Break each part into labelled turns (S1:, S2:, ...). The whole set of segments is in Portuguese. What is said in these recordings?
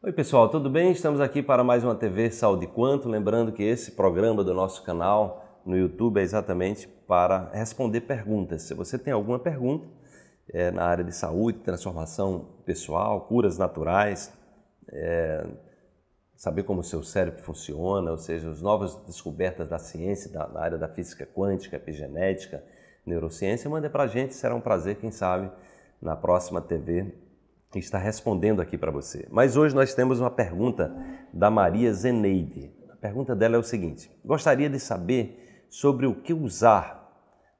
S1: Oi pessoal, tudo bem? Estamos aqui para mais uma TV Saúde Quanto. Lembrando que esse programa do nosso canal no YouTube é exatamente para responder perguntas. Se você tem alguma pergunta é, na área de saúde, transformação pessoal, curas naturais, é, saber como o seu cérebro funciona, ou seja, as novas descobertas da ciência, da, na área da física quântica, epigenética, neurociência, manda para a gente, será um prazer, quem sabe, na próxima TV que está respondendo aqui para você. Mas hoje nós temos uma pergunta da Maria Zeneide. A pergunta dela é o seguinte: Gostaria de saber sobre o que usar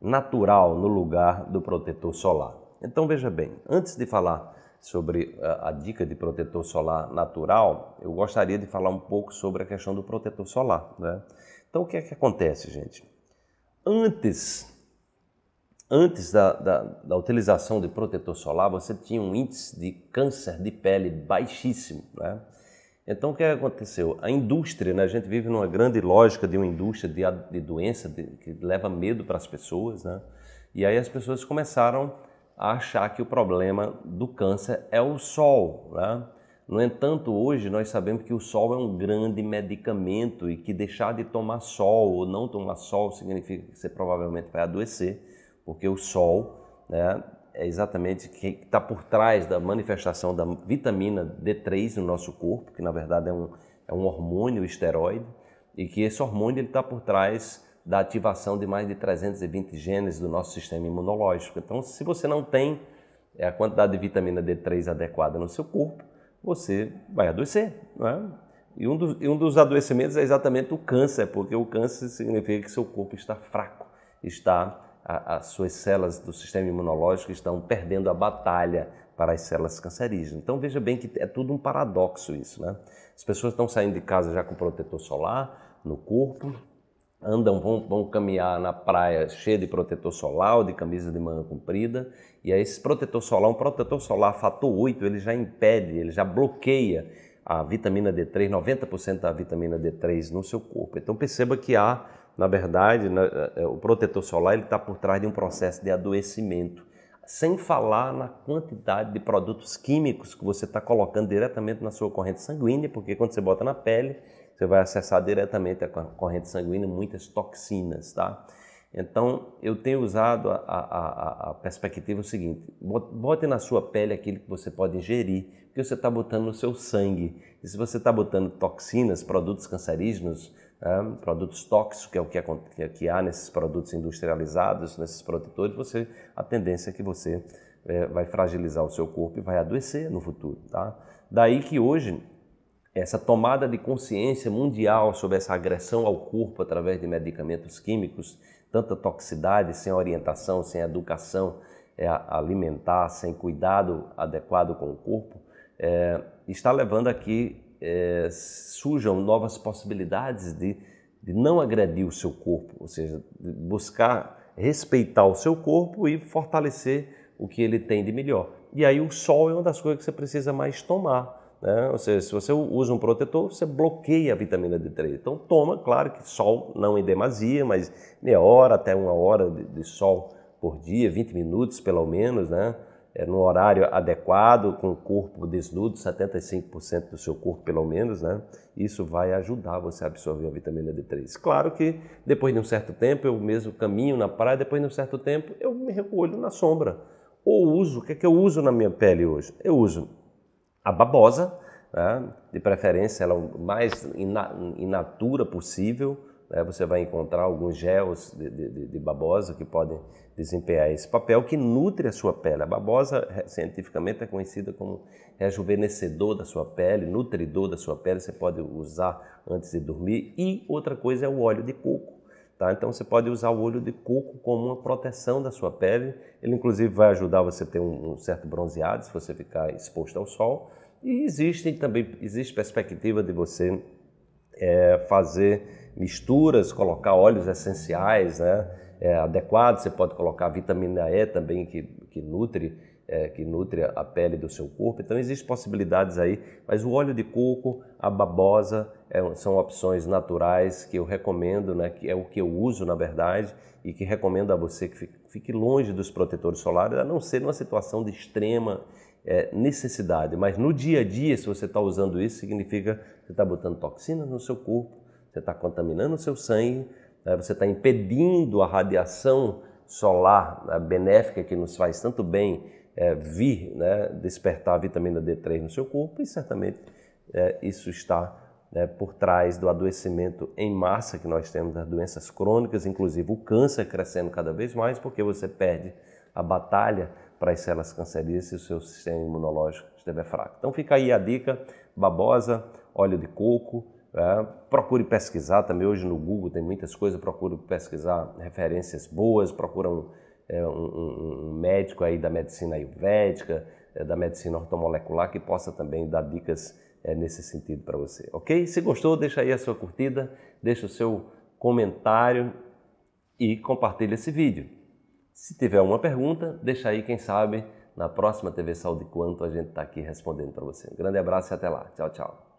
S1: natural no lugar do protetor solar. Então veja bem, antes de falar sobre a, ah, a dica de protetor solar natural, eu gostaria de falar um pouco sobre a questão do protetor solar. Né? Então o que é que acontece, gente? Antes antes da, da, da, utilização de protetor solar, você tinha um índice de câncer de pele baixíssimo. Né? Então, o que aconteceu? A indústria, né? a gente vive numa grande lógica de uma indústria de, de doença de, que leva medo para as pessoas. Né? E aí as pessoas começaram a achar que o problema do câncer é o sol. Né? No entanto, hoje nós sabemos que o sol é um grande medicamento e que deixar de tomar sol ou não tomar sol significa que você provavelmente vai adoecer porque o Sol né, é exatamente que está por trás da manifestação da vitamina D3 no nosso corpo, que na verdade é um, é um hormônio esteroide, e que esse hormônio está por trás da ativação de mais de 320 genes do nosso sistema imunológico. Então, se você não tem é, a quantidade de vitamina D3 adequada no seu corpo, você vai adoecer. É? E, um dos, e um dos adoecimentos é exatamente o câncer, porque o câncer significa que seu corpo está fraco, está as suas células do sistema imunológico estão perdendo a batalha para as células cancerígenas. Então veja bem que é tudo um paradoxo isso, né? As pessoas estão saindo de casa já com protetor solar no corpo, andam, vão, vão caminhar na praia cheia de protetor solar ou de camisa de manga comprida, e aí esse protetor solar, um protetor solar fator 8, ele já impede, ele já bloqueia a vitamina D3, 90% da vitamina D3 no seu corpo. Então perceba que há na verdade, na, né, é, é, o protetor solar ele está por trás de um processo de adoecimento, sem falar na quantidade de produtos químicos que você está colocando diretamente na sua corrente sanguínea, porque quando você bota na pele, você vai acessar diretamente a corrente sanguínea muitas toxinas, tá? Então, eu tenho usado a, a, a, perspectiva seguinte: bote na sua pele aquilo que você pode ingerir, porque você está botando no seu sangue. E se você está botando toxinas, produtos cancerígenos, né, produtos tóxicos, que é o que, é, que há nesses produtos industrializados, nesses protetores, você a tendência é que você é, vai fragilizar o seu corpo e vai adoecer no futuro. Tá? Daí que hoje essa tomada de consciência mundial sobre essa agressão ao corpo através de medicamentos químicos tanta toxicidade, sem orientação, sem educação é, alimentar, sem cuidado adequado com o corpo, é, está levando a que é, surjam novas possibilidades de, de não agredir o seu corpo, ou seja, buscar respeitar o seu corpo e fortalecer o que ele tem de melhor. E aí o sol é uma das coisas que você precisa mais tomar né? Ou seja, se você usa um protetor, você bloqueia a vitamina D3. Então toma, claro que sol não em demasia, mas meia hora até uma hora de, de sol por dia, 20 minutos pelo menos, né? É, no horário adequado, com o corpo desnudo, 75% do seu corpo pelo menos, né? Isso vai ajudar você a absorver a vitamina D3. Claro que depois de um certo tempo, eu mesmo caminho na praia, depois de um certo tempo, eu me recolho na sombra. Ou uso, o que é que eu uso na minha pele hoje? Eu uso a babosa, né? de preferência ela é o mais in, in natura possível. Né? Você vai encontrar alguns gels de, de, de, babosa que podem desempenhar esse papel, que nutre a sua pele. A babosa, cientificamente, é conhecida como rejuvenescedor da sua pele, nutridor da sua pele. Você pode usar antes de dormir. E outra coisa é o óleo de coco. Tá? Então você pode usar o olho de coco como uma proteção da sua pele. Ele inclusive vai ajudar você a ter um, um certo bronzeado se você ficar exposto ao sol. E existe também existe perspectiva de você é, fazer misturas, colocar óleos essenciais, né? É, adequados. Você pode colocar vitamina E também que, que nutre é, que nutre a pele do seu corpo. Então existem possibilidades aí, mas o óleo de coco, a babosa é, são opções naturais que eu recomendo, né, que é o que eu uso na verdade e que recomendo a você que fique, longe dos protetores solares, a não ser numa situação de extrema é, necessidade. Mas no dia a dia, se você está usando isso, significa que você está botando toxinas no seu corpo, você está contaminando o seu sangue, né, você está impedindo a radiação solar né, benéfica que nos faz tanto bem é, vir né, despertar a vitamina D3 no seu corpo e certamente é, isso está né, por trás do adoecimento em massa que nós temos, das doenças crônicas, inclusive o câncer crescendo cada vez mais, porque você perde a batalha para as células cancerígenas se o seu sistema imunológico estiver fraco. Então fica aí a dica, babosa, óleo de coco, é, procure pesquisar também, hoje no Google tem muitas coisas, procure pesquisar referências boas, procura um é, um, um, médico aí da medicina ayurvédica, é, da medicina ortomolecular, que possa também dar dicas é, nesse sentido para você, ok? Se gostou, deixa aí a sua curtida, deixa o seu comentário e compartilha esse vídeo. Se tiver uma pergunta, deixa aí, quem sabe, na próxima TV Saúde Quanto a gente está aqui respondendo para você. Um grande abraço e até lá. Tchau, tchau.